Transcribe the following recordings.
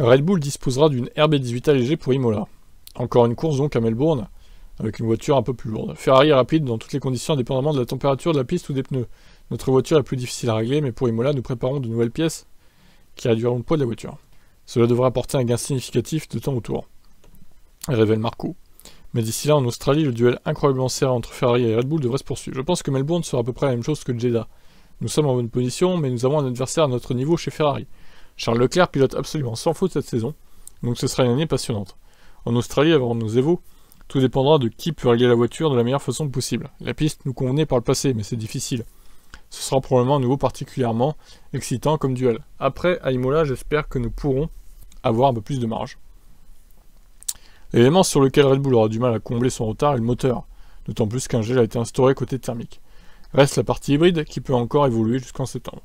Red Bull disposera d'une RB18 allégée pour Imola. Encore une course donc à Melbourne, avec une voiture un peu plus lourde. Ferrari est rapide dans toutes les conditions indépendamment de la température de la piste ou des pneus. Notre voiture est plus difficile à régler, mais pour Imola, nous préparons de nouvelles pièces qui réduiront le poids de la voiture. Cela devrait apporter un gain significatif de temps au tour, révèle Marco. Mais d'ici là, en Australie, le duel incroyablement serré entre Ferrari et Red Bull devrait se poursuivre. Je pense que Melbourne sera à peu près la même chose que Jeddah. Nous sommes en bonne position, mais nous avons un adversaire à notre niveau chez Ferrari. Charles Leclerc pilote absolument sans faute cette saison, donc ce sera une année passionnante. En Australie, avant nos évos, tout dépendra de qui peut régler la voiture de la meilleure façon possible. La piste nous convenait par le passé, mais c'est difficile. Ce sera probablement un nouveau particulièrement excitant comme duel. Après, à Imola, j'espère que nous pourrons avoir un peu plus de marge. L'élément sur lequel Red Bull aura du mal à combler son retard est le moteur, d'autant plus qu'un gel a été instauré côté thermique. Reste la partie hybride qui peut encore évoluer jusqu'en septembre.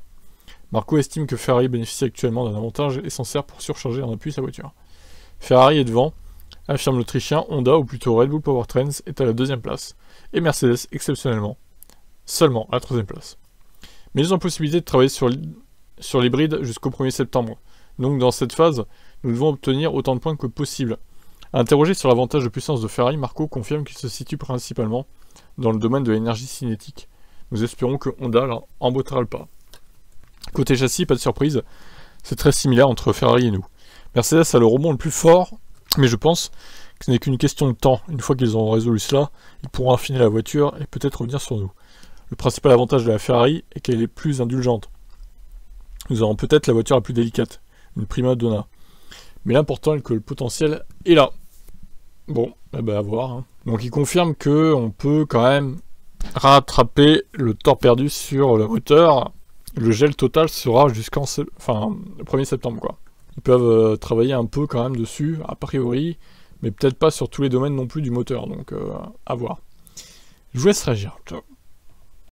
Marco estime que Ferrari bénéficie actuellement d'un avantage et s'en sert pour surcharger en appui sa voiture. Ferrari est devant, affirme l'Autrichien, Honda ou plutôt Red Bull Powertrains est à la deuxième place, et Mercedes, exceptionnellement, seulement à la troisième place. Mais ils ont possibilité de travailler sur, l'hybride jusqu'au 1er septembre. Donc dans cette phase, nous devons obtenir autant de points que possible. Interrogé sur l'avantage de puissance de Ferrari, Marco confirme qu'il se situe principalement dans le domaine de l'énergie cinétique. Nous espérons que Honda leur le pas. Côté châssis, pas de surprise. C'est très similaire entre Ferrari et nous. Mercedes a le rebond le plus fort, mais je pense que ce n'est qu'une question de temps. Une fois qu'ils ont résolu cela, ils pourront affiner la voiture et peut-être revenir sur nous. Le principal avantage de la Ferrari est qu'elle est plus indulgente. Nous aurons peut-être la voiture la plus délicate, une prima donna. Mais l'important est que le potentiel est là. Bon, eh ben à voir. Hein. Donc il confirme que on peut quand même rattraper le temps perdu sur le moteur le gel total sera jusqu'en enfin, le 1er septembre. Quoi. Ils peuvent euh, travailler un peu quand même dessus, a priori, mais peut-être pas sur tous les domaines non plus du moteur, donc euh, à voir. Je vous laisse réagir.